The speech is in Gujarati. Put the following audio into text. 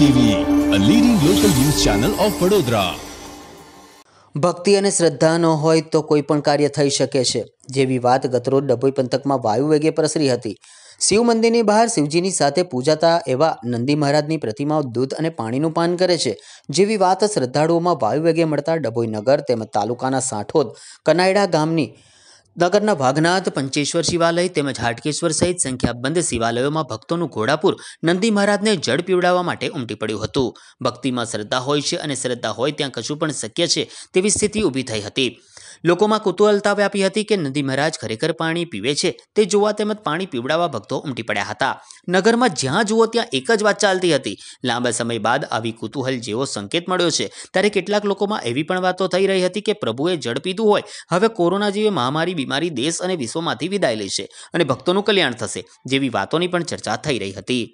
TV a leading local news channel of Vadodara ભક્તિ અને શ્રદ્ધા ન હોય તો કોઈ પણ કાર્ય થઈ શકે છે જેવી વાત ગતરોજ ડભોઈ પંથકમાં વાયુ વેગે પ્રસરી હતી શિવ મંદિરની બહાર શિવજીની સાથે પૂજાતા એવા નંદી મહારાજની પ્રતિમાઓ દૂધ અને પાણીનું પાન કરે છે જેવી વાત શ્રદ્ધાળુઓમાં વાયુ વેગે મળતા ડભોઈ નગર તેમજ તાલુકાના સાંઠોદ કનાયડા ગામની નગરના ભાગનાથ પંચેશ્વર શિવાલય તેમજ હાટકેશ્વર સહિત સંખ્યાબંધ શિવાલયોમાં ભક્તોનું ઘોડાપુર નંદી મહારાજને જળ પીવડાવવા માટે ઉમટી પડ્યું હતું ભક્તિમાં શ્રદ્ધા હોય છે અને શ્રદ્ધા હોય ત્યાં કશું પણ શક્ય છે તેવી સ્થિતિ ઊભી થઈ હતી લોકોમાં કુતૂહલતા વ્યાપી હતી કે નદી મહારાજ ખરેખર પાણી પીવે છે તે જોવા તેમજ પાણી પીવડાવવા ભક્તો ઉમટી પડ્યા હતા નગરમાં જ્યાં જુઓ ત્યાં એક જ વાત ચાલતી હતી લાંબા સમય બાદ આવી કુતૂહલ જેવો સંકેત મળ્યો છે ત્યારે કેટલાક લોકોમાં એવી પણ વાતો થઈ રહી હતી કે પ્રભુએ જળ પીધું હોય હવે કોરોના જેવી મહામારી બીમારી દેશ અને વિશ્વમાંથી વિદાય લેશે અને ભક્તોનું કલ્યાણ થશે જેવી વાતોની પણ ચર્ચા થઈ રહી હતી